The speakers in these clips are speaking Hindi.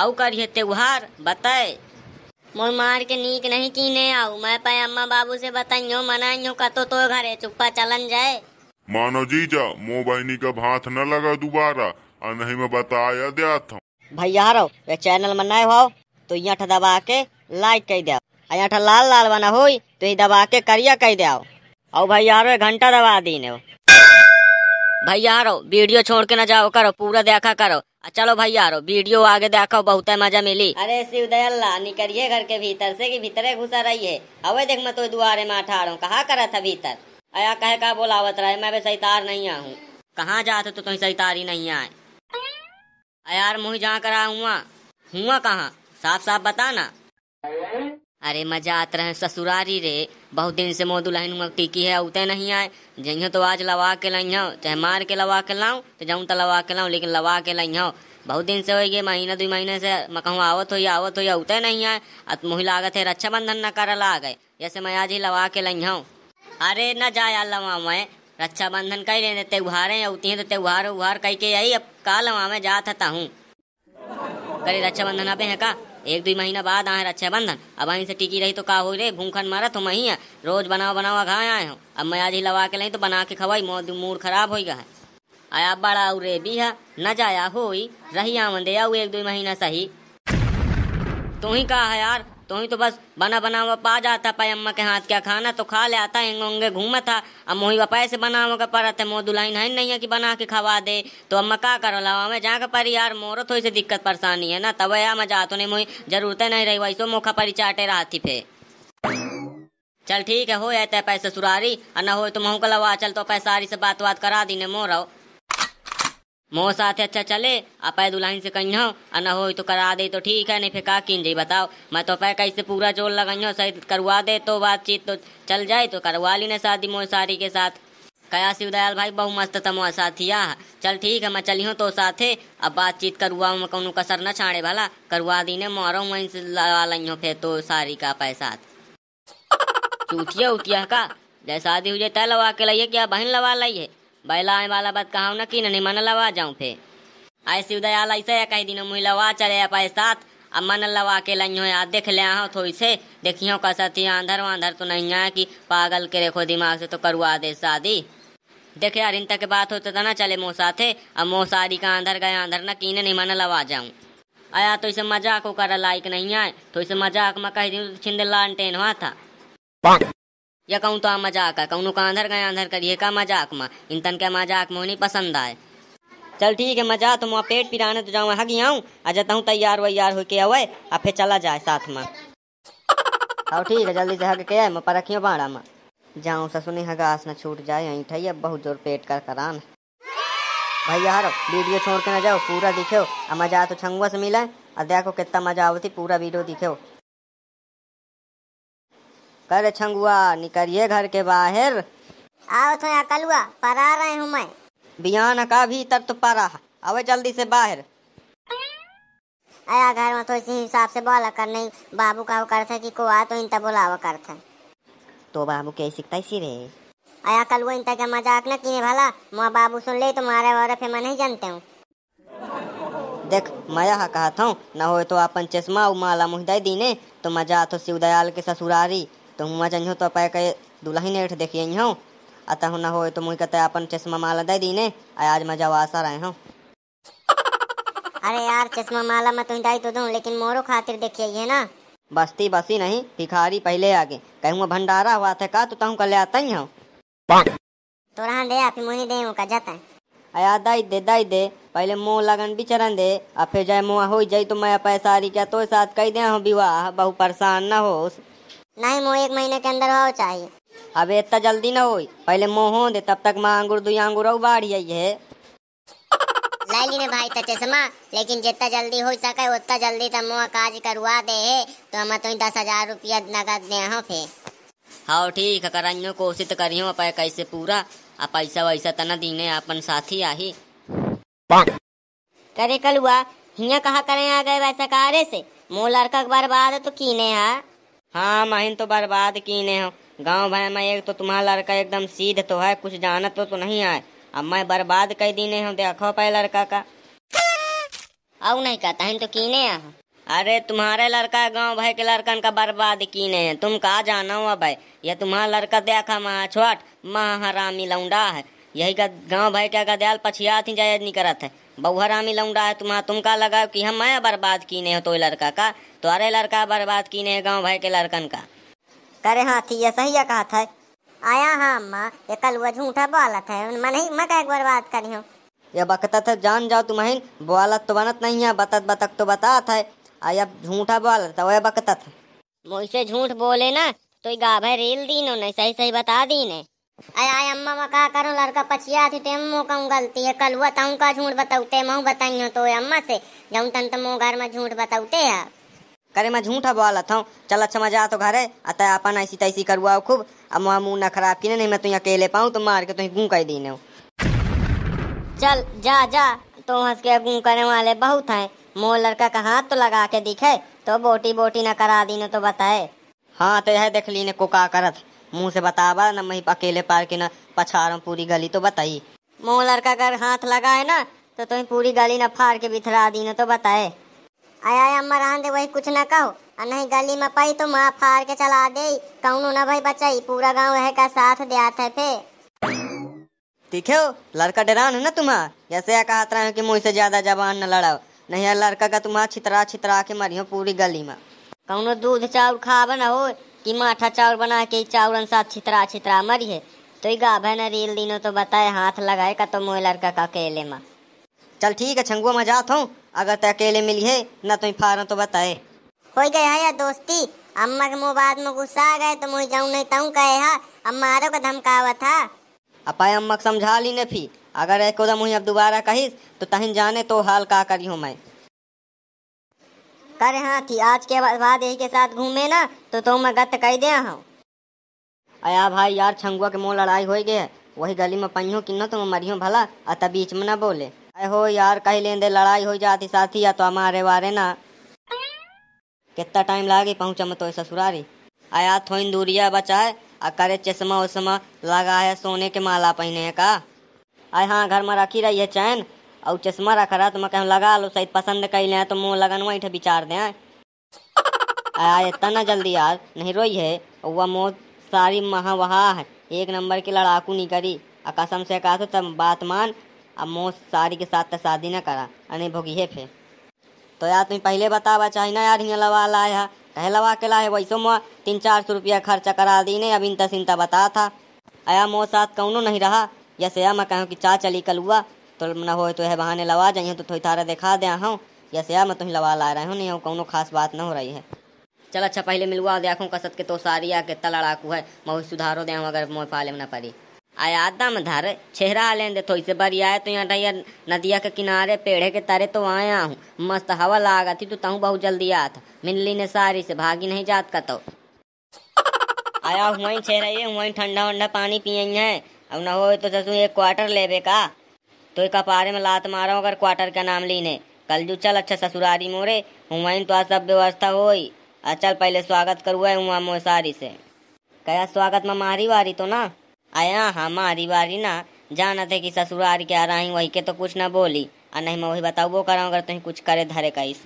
आऊ करिए त्योहार बताए मोर मार के नीक नहीं की ने आऊ मैं पाए अम्मा बाबू से बताइयो मनाइयो का तो तो घरे चुप्पा चलन जाए मानो जीजा मो बहनी का भात न लगा दोबारा और नहीं मैं बताया दिया था भैया रो ये चैनल में नए हो तो यहाँ दबा के लाइक कर दे यहाँ लाल लाल बना हो तो दबा के करिया कर दे आओ भैया घंटा दबा दी ने भैया आरो वीडियो छोड़ के ना जाओ करो पूरा देखा करो चलो भैया आरो वीडियो आगे देखो बहुत मजा मिली अरे शिव दयाल्ला निकलिए घर के भीतर से कि भीतरे घुसा रही है अवे देख मैं तो दुआरे में रहा हूँ कहा करा था भीतर अया कहे का बोलावत रहे मैं भी सही तार नहीं आऊँ कहाँ जाते तो तुम सही ही नहीं आए अयार मुही जहाँ करा हुआ हुआ कहाँ साफ साफ बताना अरे मजा आत रहे ससुरारी रे बहुत दिन से मोदू लहन टिकी है उते नहीं आए जइयो तो आज लवा के लही चाहे मार के लवा के लाऊ तो जाऊँ तो लवा के लाऊ लेकिन लवा के लही बहुत दिन से हो गए महीना दो महीने से मैं कहूँ आवत हो या आवत हो या उते नहीं आए मुही लागत है रक्षाबंधन न कर ला गए जैसे मैं आज ही लवा के लही अरे न जा यार लवा मैं रक्षाबंधन कही रहे त्योहार है उती हैं तो त्योहार उहार कह के यही अब का लवा मैं जाता हूँ रक्षा रक्षाबंधन अब है का एक दुई महीना बाद आए रक्षाबंधन अब वहीं से टिकी रही तो का हो रे भूखन मारा तो वहीं रोज बनाओ बनावा खाए आए हो अब मैं आज ही लवा के लाई तो बना के खवाई मूड खराब हो गया है आया बड़ा उरे भी है न जाया हो रही आवंदे आऊ एक दो महीना सही तू ही कहा है यार तो ही तो बस बना बना हुआ पा जाता पाई अम्मा के हाथ क्या खाना तो खा ले आता हिंग होंगे घूमा था अब मोही बापा ऐसे बना हुआ पड़ा था मोह दुल्हन है नहीं है कि बना के खवा दे तो अम्मा का करो ला हमें जहाँ का परी यार मोरो थोड़ी तो से दिक्कत परेशानी है ना तब यहाँ जा तो नहीं मोही जरूरतें नहीं रही वैसे मोखा परी चाटे रहा थी फिर चल ठीक है हो जाता है पैसे सुरारी और ना हो तो मोह का लवा चल तो पैसारी से बात बात करा दी ने मोह मोह साथे अच्छा चले अपै दुल्हन से कही हो और न हो तो करा दे तो ठीक है नहीं फिर का किन जी बताओ मैं तो पै कैसे पूरा जोर लगाई सही करवा दे तो बातचीत तो चल जाए तो करवा ली ना शादी मोह सारी के साथ कया शिव दयाल भाई बहु मस्त तमो साथिया चल ठीक है मैं चली हूँ तो साथे अब बातचीत करुआ मैं कहूँ कसर न छाड़े वाला करवा दी ने वहीं से लगा ली हूँ फिर तो सारी का पैसा चूतिया उतिया का जैसा शादी हुई तय लवा के लाइए क्या बहन लवा लाइए बैला आए वाला बात कहा ना कि नहीं मन लवा जाऊँ फे ऐसे उदय आला ऐसे कह दिन मुई लवा चले पाए साथ अब मन लवा के लई हो देख ले आहो थोड़ी से देखियो कैसा थी आंधर वांधर तो नहीं है कि पागल के रेखो दिमाग से तो करुआ दे शादी देखे यार इन तक बात होते तो ना चले मोह साथे अब मोह सारी का अंधर गया अंधर ना कीने नहीं मन लवा जाऊँ आया तो इसे मजाक को करा लायक नहीं आए तो इसे मजाक में कह दिन छिंदला हुआ था या कहूँ तो आ मजाक है कहूँ का अंधर गए अंधर करिए का मजाक माँ इन तन के मजाक में नहीं पसंद आए चल ठीक है मजा तो वहाँ पेट पिराने तो जाऊँ हगी आऊँ आ जाता हूँ तैयार वैयार होके आवे आ फिर चला जाए साथ में हाँ ठीक है जल्दी से हग के आए मैं पर रखियो बाड़ा माँ जाऊँ ससुनी आस न छूट जाए यहीं ठैया बहुत जोर पेट कर करान भैया हर वीडियो छोड़ के ना जाओ पूरा दिखो और मजा तो छंगुआ से मिला और देखो कितना मजा आवती पूरा वीडियो दिखो कर छंगुआ निकलिए घर के बाहर आओ तो यहाँ कलुआ परा रहे हूँ मैं बिहान का भी तर तो परा अवे जल्दी से बाहर आया घर में तो इसी हिसाब से बोला कर नहीं बाबू का करते कि को आ तो इन बोलावा करते तो बाबू के सीखता इसी रे आया कल वो इनता का मजाक न किए भला माँ बाबू सुन ले तो मारे वारे फिर मैं नहीं जानते हूँ देख मैं यहाँ कहता हूँ न हो तो अपन चश्मा उमाला मुहदय दीने तो मजा तो शिव दयाल के ससुरारी तो हुआ जाइ तो पाए के दुल्हन नेठ देखिए हूँ हो अतः ना हो तो मुई कहते अपन चश्मा माला दे दीने आज मैं जब आशा रहे हूँ अरे यार चश्मा माला मैं तुम दाई तो दूँ लेकिन मोरो खातिर देखिए ये ना बस्ती बसी नहीं भिखारी पहले आगे कहूँ भंडारा हुआ था का तो तहूँ कल आता ही हूँ तोरा दे आप मुनी दे का जाता है आया दाई दे दाई दे पहले मुँह लगन भी चरण दे आ फिर जाए मुँह हो जाए तो मैं पैसा क्या तो साथ कह दे हूँ विवाह बहु परेशान ना हो नहीं मोह एक महीने के अंदर हो चाहिए अबे इतना जल्दी ना हो पहले मोह हो दे तब तक माँ अंगूर दुई अंगूर उबाड़ आई है लाली ने भाई तो चश्मा लेकिन जितना जल्दी हो सके उतना जल्दी तो मोह काज करवा दे है तो हम तो दस हजार रुपया नगद दे हाँ फिर हाँ ठीक है कराइयो कोशिश करियो आप कैसे पूरा आ पैसा वैसा तो ना दीने अपन साथी आही करे कलुआ हिया कहा करे आ गए वैसा कारे से मोह लड़का बर्बाद तो कीने हा? हाँ महीन तो बर्बाद कीने हो गाँव भाई मैं एक तो तुम्हारा लड़का एकदम सीध तो है कुछ जानत तो, तो नहीं आए अब मैं बर्बाद कर दीने हूँ देखो पाए लड़का का अब नहीं कहता तो कीने यहाँ अरे तुम्हारे लड़का गांव भाई के लड़कन का बर्बाद कीने हैं तुम कहा जाना हुआ भाई यह तुम्हारा लड़का देखा महा छोट महा हरामी लौंडा है यही का गांव भाई का दयाल पछिया थी जायज नहीं करत है बहुरा मिल लौंडा है तुम तुमका लगा कि हम मैं बर्बाद कीने हो तो लड़का का तो अरे लड़का बर्बाद कीने है गाँव भाई के लड़कन का करे हाँ थी ये सही कहा था आया हाँ अम्मा ये कल वो झूठा बोलत है मैं नहीं मैं कह बर्बाद करी हूँ ये बकतत है जान जाओ तुम्हें बोलत तो बनत नहीं है बतत बतक तो बता था आया अब झूठा बोलत वह बकतत मुझसे झूठ बोले ना तो गाभा रेल दी नहीं सही सही बता दी ने आय अम्मा मैं का करूं लड़का पछिया थी टेम मो कहूं गलती है कल हुआ ताऊ का झूठ बताऊते मऊ बताइयो तो अम्मा से जाऊं तन तो घर में झूठ बताऊते है करे मैं झूठा बोला था चल अच्छा मजा तो घर है अतः अपन ऐसी तैसी करवाओ खूब अब मुँह मुँह ना खराब की नहीं मैं तुम अकेले पाऊँ तो मार के तुम गूँ कर दी चल जा जा तो हंस के गूँ करने वाले बहुत हैं मो लड़का का हाथ तो लगा के दिखे तो बोटी बोटी ना करा दी तो बताए हाँ तो यह देख ली ने को का करत मुंह से बतावा ना मैं अकेले पार के न पछाड़ पूरी गली तो बताई मोह लड़का अगर हाथ लगाए ना तो तुम तो पूरी गली ना फाड़ के बिथरा दी ना तो बताए आया अम्मा रहा दे वही कुछ ना कहो और नहीं गली में पाई तो माँ फाड़ के चला दे कौनो ना भाई बचाई पूरा गांव है का साथ दिया है फे ठीक है लड़का डरान है ना तुम्हारा जैसे कहा तरह कि मुझसे ज्यादा जवान न लड़ाओ नहीं लड़का का तुम्हारा छितरा छितरा के मरियो पूरी गली में कौनो दूध चाउर खावा न हो कि माठा चावल बना के चावल साथ छितरा छितरा मरिए तो गाभे ने रील दिनो तो बताए हाथ लगाए का तो मोए लड़का का अकेले माँ चल ठीक है छंगुआ मैं जाता हूँ अगर तो अकेले मिलिए न तुम फारो तो बताए हो गया है दोस्ती अम्मा के मुँह बाद में गुस्सा आ गए तो मुझे जाऊँ नहीं तू कहे हा अम्मा आरो का धमकावा हाँ? था अपाए अम्मा समझा ली ने फिर अगर एक दम मुझे अब दोबारा कही तो तहन जाने तो हाल का करी हूँ मैं कर हाँ थी आज के बाद यही के साथ घूमे ना तो तुम तो गत कह दे हूँ अया भाई यार छंगुआ के मोह लड़ाई हो गए है वही गली में पन्हू कि न तुम मरियो भला अत बीच में ना बोले हो यार कही लेन दे लड़ाई हो जाती साथी या तो हमारे बारे ना कितना टाइम लागे पहुँचा मैं तो ससुरारी आया थोड़ी दूरिया बचा है आ करे चश्मा उश्मा लगा है सोने के माला पहने का आए हाँ घर में रखी रही है चैन और चश्मा रख रहा तो मैं कहीं लगा लो शायद पसंद कर ले तो मुँह लगनवा ईठ विचार दें आज इतना जल्दी यार नहीं रोई है वह मोह सारी महा वहा है एक नंबर की लड़ाकू नहीं करी आ कसम से कहा तो तब बात मान अब मोह सारी के साथ तो शादी ना करा अने भोगिए फिर तो यार तुम पहले बतावा चाहिए ना यार हियाँ लवा लाया कहे लवा के लाए वैसे मोह तीन चार सौ रुपया खर्चा करा दी नहीं अब इनता तसिनता बता था आया मोह साथ कौनो नहीं रहा जैसे मैं कहूँ कि चा चली कल हुआ तो ना हो तो है बहाने लवा जाइए तो थोड़ी तारा दिखा दे हूँ या से मैं तुम्हें लवा ला रहा हूँ नहीं कोनो खास बात ना हो रही है चल अच्छा पहले मिलवा दे आँखों कसत के तो सारी के लड़ाकू है मैं सुधारो दे अगर मोह पाले में ना पड़ी आया दम धारे चेहरा लें दे तो इसे बरी आए तो यहाँ नदिया के किनारे पेड़े के तरे तो आया हूँ मस्त हवा गई थी तो तहूँ बहुत जल्दी था मिनली ने सारी से भागी नहीं जात का तो आया हुआ चेहरा हुआ ठंडा वंडा पानी पिए है अब ना हो तो ससु एक क्वार्टर लेबे का तो एक कपारे में लात मारो अगर क्वार्टर का नाम लीने कल जो चल अच्छा ससुरारी मोरे हुआ तो सब व्यवस्था हो अचल पहले स्वागत करुआ हुआ मोसारी से कया स्वागत में मारी वारी तो ना आया हाँ मारी वारी ना जाना थे कि ससुरारी के आ रही वही के तो कुछ ना बोली और नहीं मैं वही वो करा अगर तुम कुछ करे धरे कैस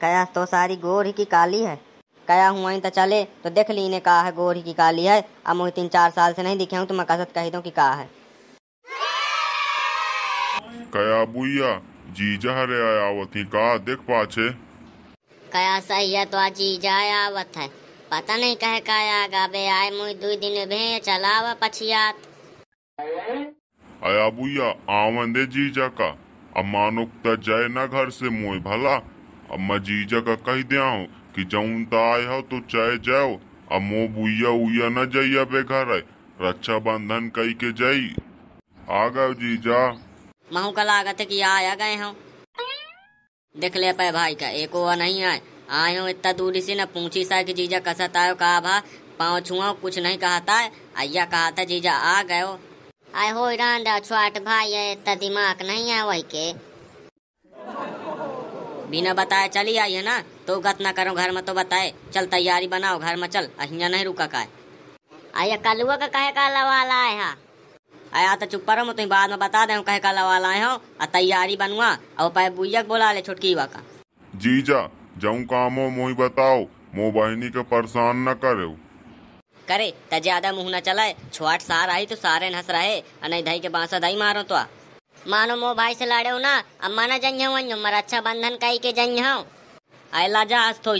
कया तो सारी गोर ही की काली है कया हुआ तो चले तो देख ली इन्हें कहा है गोरी की काली है अब मुझे तीन चार साल से नहीं दिखे हूँ तो मैं कसत कह दूँ कि कहा है कया जी કયા બુયા જીજા રે આયાવતી કા દેખ પાછે કયા સહિયા તો આ જીજા આયાવત है पता नहीं कहे काया गाबे आए मु दो दिन भे चलावा पछियात आया बुया आवन दे जी जा का अब मानुक त जाए ना घर से मुई भला अब जी जा का कह दिया हूँ कि जाऊं त आए हो तो चाहे जाओ अब मो बुया उया ना जाइया बे घर रक्षा बंधन कई के जाई आ गयो जीजा महू का लागत है कि आया गए हम देख ले पे भाई का एक नहीं आए आए हूँ इतना दूरी से ना पूछी सा की जीजा कसत आयो कहा भा पाँव छुआ कुछ नहीं कहाता है अय्या कहा था जीजा आ गए हो आए हो ईरान छोट भाई है इतना दिमाग नहीं है वही के बिना बताए चली आई है ना तो गत ना करो घर में तो बताए चल तैयारी बनाओ घर में चल अहिया नहीं रुका का आया कलुआ का कहे का लवा लाए हा आया तो चुप रहो तुम बाद में बता दे कहे कल वाला आये हो आ तैयारी बनवा और पाए बुइया बोला ले छुटकी हुआ का जीजा जाऊँ काम हो मोही बताओ मो बहनी के परेशान न करे करे तो त ज्यादा मुँह न चलाए छोट सार आई तो सारे हंस रहे नहीं धाई के बांसा धाई मारो तो मानो मो भाई से लड़े ना अब माना जाइ हूँ मर अच्छा बंधन कही के जाइ हूँ आयला जा तो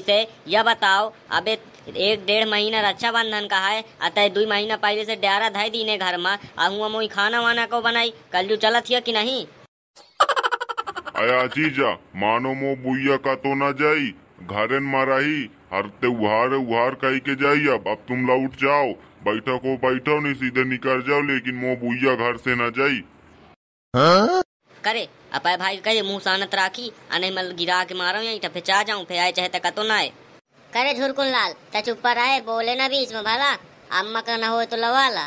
बताओ अबे एक डेढ़ महीना रक्षाबंधन का है अतः दो महीना पहले से ड्यारा धाई दीने घर में आ हुआ मुई खाना वाना को बनाई कल जो चलत हिया कि नहीं आया चीजा मानो मो बुआ का तो ना जाई घरन ही हर ते उहार उहार कह के जाई अब अब तुम लौट जाओ बैठो को बैठो नहीं सीधे निकल जाओ लेकिन मो बुआ घर से ना जाई हाँ? करे अपाय भाई कहे मुंह सानत राखी अने मल गिरा के मारो यहीं तो फिर जा जाऊं फिर आए चाहे तक तो ना आए करे झुरकुन लाल त्या चुप्पा रहे बोले ना बीच में भला अम्मा का ना हो तो लवा ला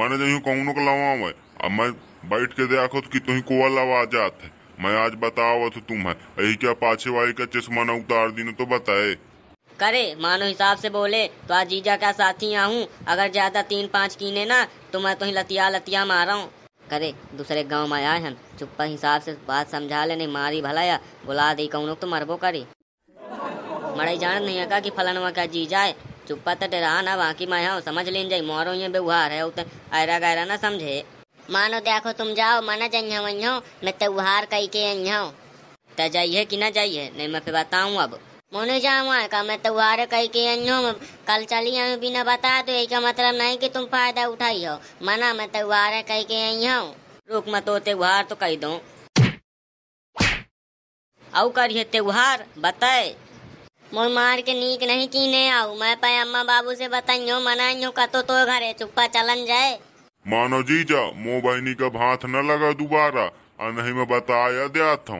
मैंने तो यूं को लवा मैं अब मैं बैठ के देखो कि तुम कुआ लवा जात है मैं आज बताओ तो तुम है यही क्या पाछे वाली का चश्मा ना उतार दी तो बताए करे मानो हिसाब से बोले तो आज जीजा का साथी हूँ अगर ज्यादा तीन पाँच कीने ना तो मैं तो लतिया लतिया मारा हूँ करे दूसरे गांव में आए हन चुप्पा हिसाब से बात समझा ले नहीं मारी भलाया बुला दी कहूँ तो मरबो करी मड़ई जान नहीं का कि फलनवा का जी जाए चुप्पा तो डरा ना वहाँ की माया समझ लेन जाये मोरू ये बेवहार है उतन आयरा गायरा ना समझे मानो देखो तुम जाओ मना जाइयो वही मैं त्योहार कही के अहियो तो जाइए कि ना जाइए नहीं मैं फिर बताऊँ अब मोने जाऊँ का मैं त्योहार कही के अहियो कल चली आऊँ बिना बता तो यही का मतलब नहीं कि तुम फायदा उठाई हो मना मैं त्योहार कही के अहियो रुक मत तो त्योहार तो कही दो औ करिए त्योहार बताए मोर मार के नीक नहीं कीने आऊ मैं पे अम्मा बाबू से बताइयो मनाइयो कतो तो घरे चुप्पा चलन जाए मानो जीजा मो बहनी का भाथ न लगा दोबारा और नहीं मैं बताया दिया था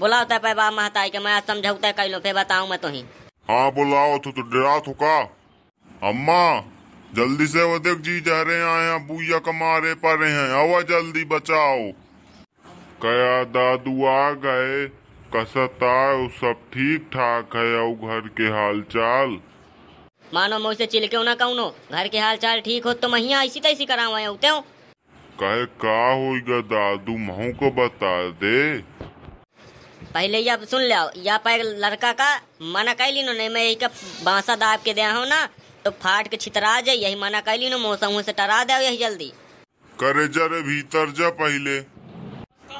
बुलाओ तय पे बाप महताई के मैं समझाऊ तय लो फिर बताऊ मैं तुही हाँ बुलाओ तो तू तो डरा तो का अम्मा जल्दी से वो देख जी जा रहे आया बुया का मारे पर रहे हैं आवा जल्दी बचाओ कया दादू आ गए कसत आए सब ठीक ठाक है और घर के हाल चाल मानो मुझसे चिलके ना कहूँ घर के हाल चाल ठीक हो तो महिया ऐसी तैसी करावा उते हो कहे का होगा दादू महू को बता दे पहले या सुन लिया या पैर लड़का का मना कह ली नहीं मैं यही का बांसा दाब के दिया हूँ ना तो फाट के छितरा जाए यही मना कह ली नौ मौसम से टरा दे यही जल्दी करे जरे भीतर जा पहले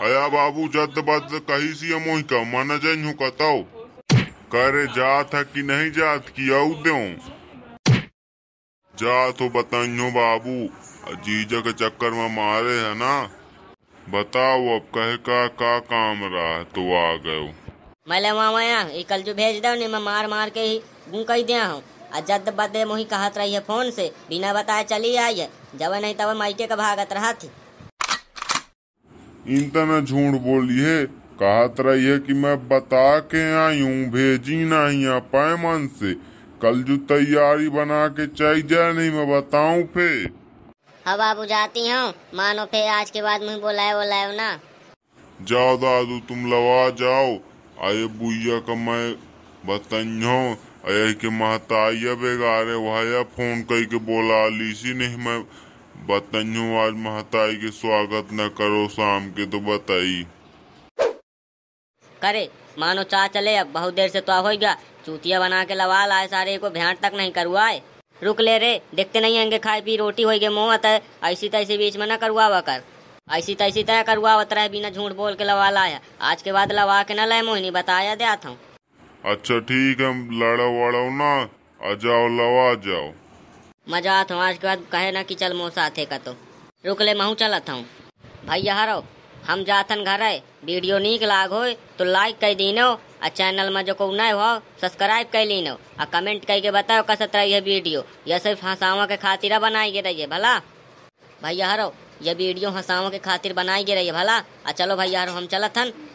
अया बाबू जद बद कही सी मोहि का मन जई कतो कताओ करे जात है कि नहीं जात की आऊ दो जा तो बताइयो बाबू जीजा के चक्कर में मारे है ना बताओ अब कह का का काम रहा तो आ गयो मले मामाया कल जो भेज दो नहीं मैं मार मार के ही गू कही दिया हूँ जद बदे मोही कहत रही है फोन से बिना बताए चली आई है जब नहीं तब माइके का भागत रहा थी इनता ने झूठ है कहत रही है कि मैं बता के आई हूँ भेजी नहीं आ पैमन से कल जो तैयारी बना के चल जाए नहीं मैं बताऊँ फे हवा आप बुझाती हूँ मानो फे आज के बाद मुझे बोलाए बोलाए ना जाओ दादू तुम लवा जाओ आये बुआ का मैं बतन हूँ के महताइया बेगारे वहाया फोन कह के बोला लीसी नहीं मैं बताइयो आज महताई के स्वागत न करो शाम के तो बताई करे मानो चाह चले अब बहुत देर से तो हो गया चूतिया बना के लवाल आए सारे को भेंट तक नहीं करवाए रुक ले रे देखते नहीं आएंगे खाए पी रोटी हो गए मोहत है ऐसी तैसी बीच में न करवावा कर ऐसी तैसी तय करवा बतरा है बिना झूठ बोल के लवा लाया आज के बाद लवा के न लाए मोहिनी बताया दिया था अच्छा ठीक है लड़ो वड़ो ना आ जाओ लवा जाओ मजा आता हूँ आज के बाद कहे ना कि चल मोसा थे का तो रुक ले महू चलत हूँ भैया हरो हम जाथन घर है वीडियो निक लाग तो हो तो लाइक कर दीनो और चैनल में जो को न हो सब्सक्राइब कर लीनो और कमेंट करके बताओ कैसे रही है वीडियो यह सिर्फ हंसावा के खातिर बनाई गई रही है भला भैया हरो यह वीडियो हंसावा के खातिर बनाई गई रही है भला और चलो भैया हरो हम चलत हन